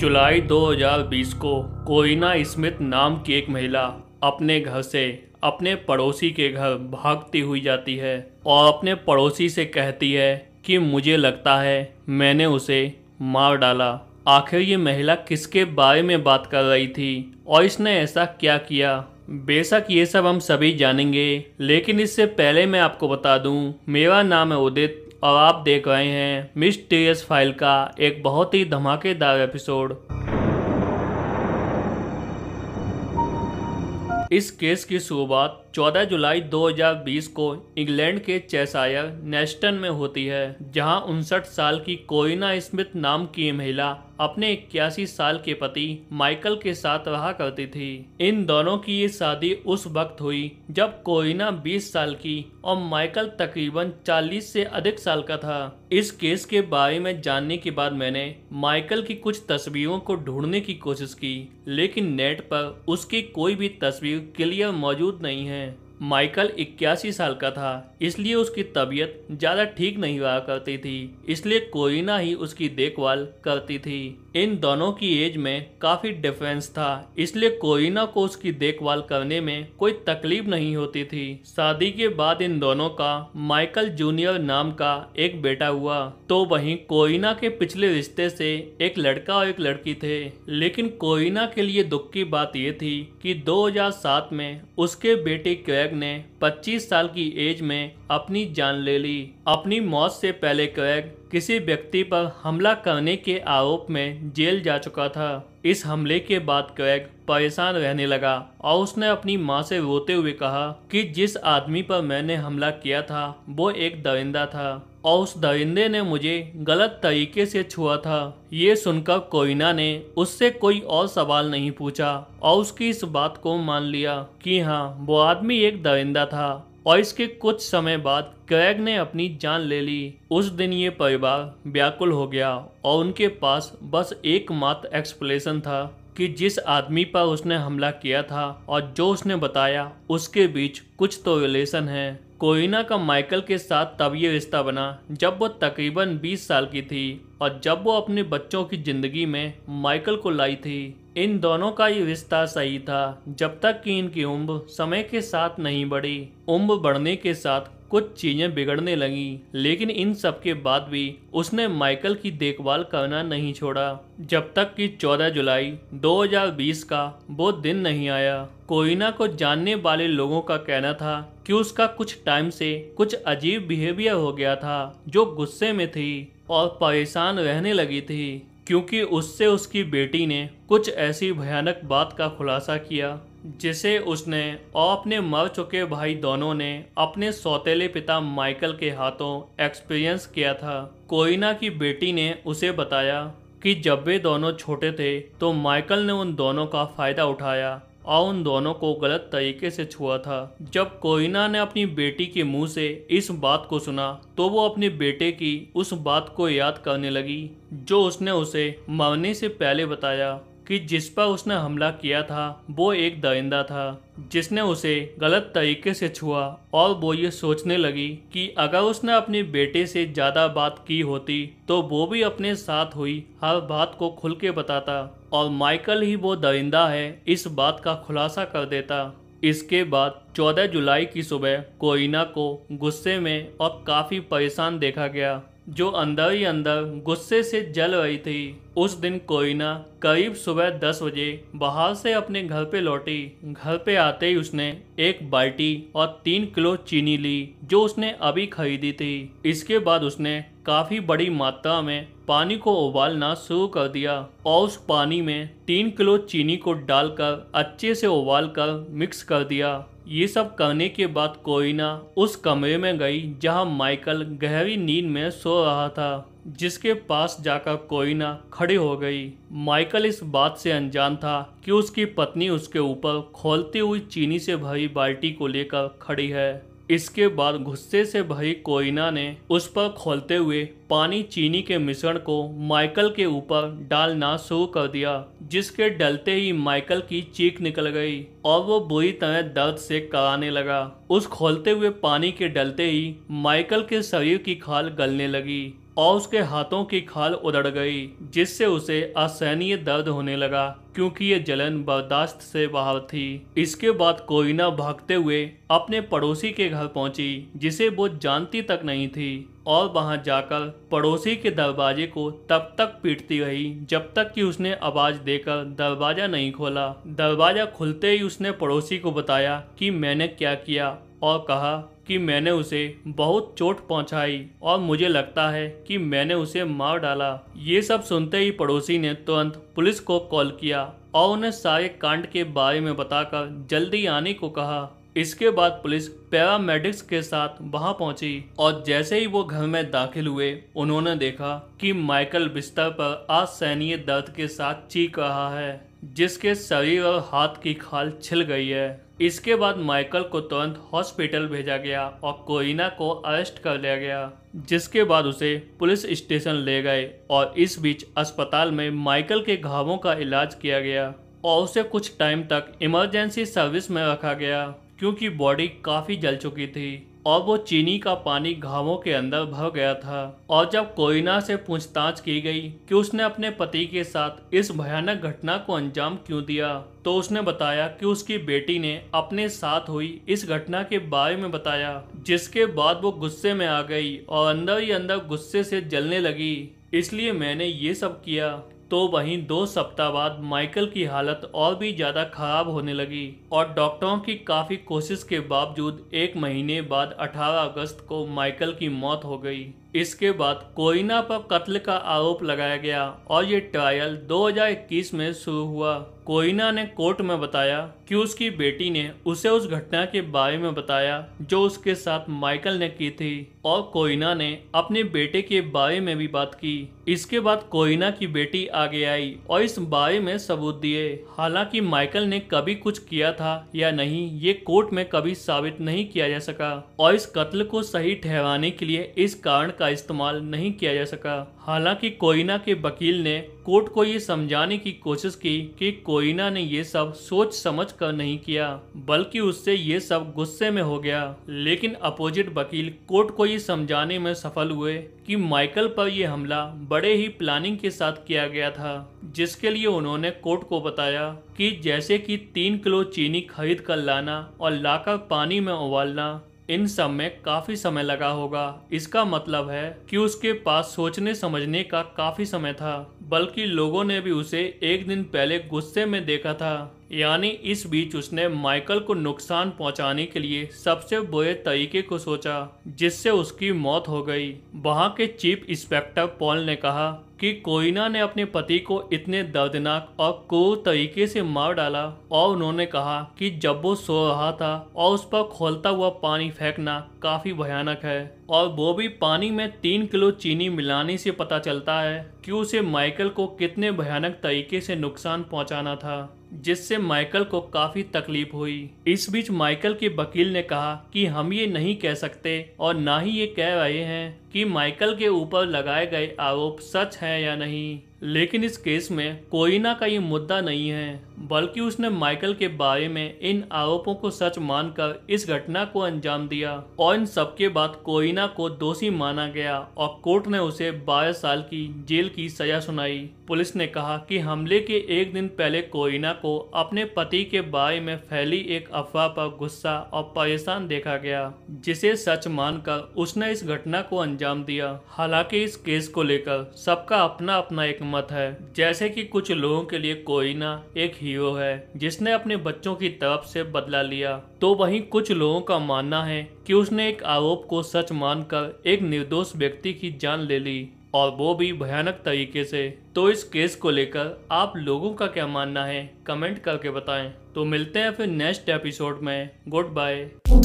जुलाई 2020 को कोइना स्मिथ नाम की एक महिला अपने घर से अपने पड़ोसी के घर भागती हुई जाती है और अपने पड़ोसी से कहती है कि मुझे लगता है मैंने उसे मार डाला आखिर ये महिला किसके बारे में बात कर रही थी और इसने ऐसा क्या किया बेशक ये सब हम सभी जानेंगे लेकिन इससे पहले मैं आपको बता दूं मेरा नाम है उदित और आप देख रहे हैं मिस्टीरियस फाइल का एक बहुत ही धमाकेदार एपिसोड इस केस की शुरुआत 14 जुलाई 2020 को इंग्लैंड के चेसायर नेस्टन में होती है जहां उनसठ साल की कोइना स्मिथ नाम की महिला अपने इक्यासी साल के पति माइकल के साथ रहा करती थी इन दोनों की ये शादी उस वक्त हुई जब कोयना 20 साल की और माइकल तकरीबन 40 से अधिक साल का था इस केस के बारे में जानने के बाद मैंने माइकल की कुछ तस्वीरों को ढूंढने की कोशिश की लेकिन नेट पर उसकी कोई भी तस्वीर क्लियर मौजूद नहीं है माइकल 81 साल का था इसलिए उसकी तबीयत ज़्यादा ठीक नहीं हुआ करती थी इसलिए कोरिना ही उसकी देखभाल करती थी इन दोनों की एज में काफ़ी डिफरेंस था इसलिए कोरिना को उसकी देखभाल करने में कोई तकलीफ नहीं होती थी शादी के बाद इन दोनों का माइकल जूनियर नाम का एक बेटा हुआ तो वहीं कोरिना के पिछले रिश्ते से एक लड़का और एक लड़की थे लेकिन कोरिना के लिए दुख की बात यह थी कि 2007 में उसके बेटे क्रैक कैग ने 25 साल की एज में अपनी जान ले ली अपनी मौत से पहले क्वैग किसी व्यक्ति पर हमला करने के आरोप में जेल जा चुका था इस हमले के बाद क्रैग परेशान रहने लगा और उसने अपनी माँ से रोते हुए कहा कि जिस आदमी पर मैंने हमला किया था वो एक दरिंदा था और उस दरिंदे ने मुझे गलत तरीके से छुआ था ये सुनकर कोयना ने उससे कोई और सवाल नहीं पूछा और उसकी इस बात को मान लिया कि हाँ वो आदमी एक दरिंदा था और इसके कुछ समय बाद क्रैग ने अपनी जान ले ली उस दिन ये परिवार व्याकुल हो गया और उनके पास बस एकमात्र एक्सप्लेसन था कि जिस आदमी पर उसने हमला किया था और जो उसने बताया उसके बीच कुछ तो रिलेशन है कोइना का माइकल के साथ तब ये रिश्ता बना जब वो तकरीबन 20 साल की थी और जब वो अपने बच्चों की ज़िंदगी में माइकल को लाई थी इन दोनों का ये रिश्ता सही था जब तक कि इनकी उम्र समय के साथ नहीं बढ़ी उम्र बढ़ने के साथ कुछ चीज़ें बिगड़ने लगीं लेकिन इन सब के बाद भी उसने माइकल की देखभाल करना नहीं छोड़ा जब तक कि 14 जुलाई 2020 का वो दिन नहीं आया कोयना को जानने वाले लोगों का कहना था कि उसका कुछ टाइम से कुछ अजीब बिहेवियर हो गया था जो गुस्से में थी और परेशान रहने लगी थी क्योंकि उससे उसकी बेटी ने कुछ ऐसी भयानक बात का खुलासा किया जिसे उसने और अपने मर चुके भाई दोनों ने अपने सौतेले पिता माइकल के हाथों एक्सपीरियंस किया था कोइना की बेटी ने उसे बताया कि जब वे दोनों छोटे थे तो माइकल ने उन दोनों का फ़ायदा उठाया और उन दोनों को गलत तरीके से छुआ था जब कोइना ने अपनी बेटी के मुंह से इस बात को सुना तो वो अपने बेटे की उस बात को याद करने लगी जो उसने उसे मरने से पहले बताया कि जिस पर उसने हमला किया था वो एक दरिंदा था जिसने उसे गलत तरीके से छुआ और वो ये सोचने लगी कि अगर उसने अपने बेटे से ज़्यादा बात की होती तो वो भी अपने साथ हुई हर बात को खुल के बताता और माइकल ही वो दरिंदा है इस बात का खुलासा कर देता इसके बाद 14 जुलाई की सुबह कोइना को गुस्से में और काफ़ी परेशान देखा गया जो अंदर ही अंदर गुस्से से जल रही थी उस दिन कोयना करीब सुबह दस बजे बाहर से अपने घर पे लौटी घर पे आते ही उसने एक बाल्टी और तीन किलो चीनी ली जो उसने अभी खरीदी थी इसके बाद उसने काफी बड़ी मात्रा में पानी को उबालना शुरू कर दिया और उस पानी में तीन किलो चीनी को डालकर अच्छे से उबाल कर मिक्स कर दिया ये सब करने के बाद कोइना उस कमरे में गई जहां माइकल गहरी नींद में सो रहा था जिसके पास जाकर कोइना खड़ी हो गई माइकल इस बात से अनजान था कि उसकी पत्नी उसके ऊपर खोलती हुई चीनी से भरी बाल्टी को लेकर खड़ी है इसके बाद गुस्से से भरी कोइना ने उस पर खोलते हुए पानी चीनी के मिश्रण को माइकल के ऊपर डालना शुरू कर दिया जिसके डलते ही माइकल की चीख निकल गई और वो बुरी तरह दर्द से कराने लगा उस खोलते हुए पानी के डलते ही माइकल के शरीर की खाल गलने लगी और उसके हाथों की खाल उदड़ गई जिससे उसे असहनीय दर्द होने लगा क्योंकि ये जलन बर्दाश्त से बाहर थी इसके बाद कोयना भागते हुए अपने पड़ोसी के घर पहुंची जिसे वो जानती तक नहीं थी और वहां जाकर पड़ोसी के दरवाजे को तब तक पीटती रही जब तक कि उसने आवाज देकर दरवाजा नहीं खोला दरवाजा खुलते ही उसने पड़ोसी को बताया कि मैंने क्या किया और कहा कि मैंने उसे बहुत चोट पहुंचाई और मुझे लगता है कि मैंने उसे मार डाला ये सब सुनते ही पड़ोसी ने तुरंत पुलिस को कॉल किया और उन्हें सारे कांड के बारे में बताकर जल्दी आने को कहा इसके बाद पुलिस पैरामेडिक्स के साथ वहां पहुंची और जैसे ही वो घर में दाखिल हुए उन्होंने देखा कि माइकल बिस्तर पर असहनीय दर्द के साथ चीख रहा है जिसके शरीर और हाथ की खाल छिल गई है इसके बाद माइकल को तुरंत हॉस्पिटल भेजा गया और कोरिना को अरेस्ट कर लिया गया जिसके बाद उसे पुलिस स्टेशन ले गए और इस बीच अस्पताल में माइकल के घावों का इलाज किया गया और उसे कुछ टाइम तक इमरजेंसी सर्विस में रखा गया क्योंकि बॉडी काफ़ी जल चुकी थी और वो चीनी का पानी घावों के अंदर भर गया था और जब कोयना से पूछताछ की गई कि उसने अपने पति के साथ इस भयानक घटना को अंजाम क्यों दिया तो उसने बताया कि उसकी बेटी ने अपने साथ हुई इस घटना के बारे में बताया जिसके बाद वो गुस्से में आ गई और अंदर ही अंदर गुस्से से जलने लगी इसलिए मैंने ये सब किया तो वहीं दो सप्ताह बाद माइकल की हालत और भी ज़्यादा खराब होने लगी और डॉक्टरों की काफ़ी कोशिश के बावजूद एक महीने बाद 18 अगस्त को माइकल की मौत हो गई इसके बाद कोयना पर कत्ल का आरोप लगाया गया और ये ट्रायल 2021 में शुरू हुआ कोयना ने कोर्ट में बताया कि उसकी बेटी ने उसे उस घटना के बारे में बताया जो उसके साथ माइकल ने की थी और कोयना ने अपने बेटे के बारे में भी बात की इसके बाद कोयना की बेटी आगे आई और इस बारे में सबूत दिए हालांकि माइकल ने कभी कुछ किया था या नहीं ये कोर्ट में कभी साबित नहीं किया जा सका और इस कत्ल को सही ठहराने के लिए इस कारण का इस्तेमाल नहीं किया जा सका हालांकि कोयना के वकील ने कोर्ट को ये समझाने की कोशिश की कि कोयना ने ये सब सोच समझ कर नहीं किया बल्कि उससे ये सब गुस्से में हो गया लेकिन अपोजिट वकील कोर्ट को ये समझाने में सफल हुए कि माइकल पर यह हमला बड़े ही प्लानिंग के साथ किया गया था जिसके लिए उन्होंने कोर्ट को बताया कि जैसे कि तीन किलो चीनी खरीद कर लाना और लाकर पानी में उबालना इन सब में काफ़ी समय लगा होगा इसका मतलब है कि उसके पास सोचने समझने का काफ़ी समय था बल्कि लोगों ने भी उसे एक दिन पहले गुस्से में देखा था यानी इस बीच उसने माइकल को नुकसान पहुंचाने के लिए सबसे बुरे तरीके को सोचा जिससे उसकी मौत हो गई वहां के चीफ इंस्पेक्टर पॉल ने कहा कि कोइना ने अपने पति को इतने दर्दनाक और को तरीके से मार डाला और उन्होंने कहा कि जब वो सो रहा था और उस पर खोलता हुआ पानी फेंकना काफी भयानक है और वो भी पानी में तीन किलो चीनी मिलाने से पता चलता है कि उसे माइकल को कितने भयानक तरीके से नुकसान पहुंचाना था जिससे माइकल को काफी तकलीफ हुई इस बीच माइकल के वकील ने कहा कि हम ये नहीं कह सकते और ना ही ये कह रहे हैं कि माइकल के ऊपर लगाए गए आरोप सच हैं या नहीं लेकिन इस केस में कोई ना का ये मुद्दा नहीं है बल्कि उसने माइकल के बारे में इन आरोपों को सच मानकर इस घटना को अंजाम दिया और इन सबके बाद कोइना को दोषी माना गया और कोर्ट ने उसे 12 साल की जेल की सजा सुनाई पुलिस ने कहा कि हमले के एक दिन पहले कोइना को अपने पति के बारे में फैली एक अफवाह पर गुस्सा और परेशान देखा गया जिसे सच मानकर उसने इस घटना को अंजाम दिया हालांकि इस केस को लेकर सबका अपना अपना एक हिम्मत है जैसे कि कुछ लोगों के लिए ना एक हीरो है जिसने अपने बच्चों की तरफ से बदला लिया तो वहीं कुछ लोगों का मानना है कि उसने एक आरोप को सच मानकर एक निर्दोष व्यक्ति की जान ले ली और वो भी भयानक तरीके से तो इस केस को लेकर आप लोगों का क्या मानना है कमेंट करके बताएं तो मिलते हैं फिर नेक्स्ट एपिसोड में गुड बाय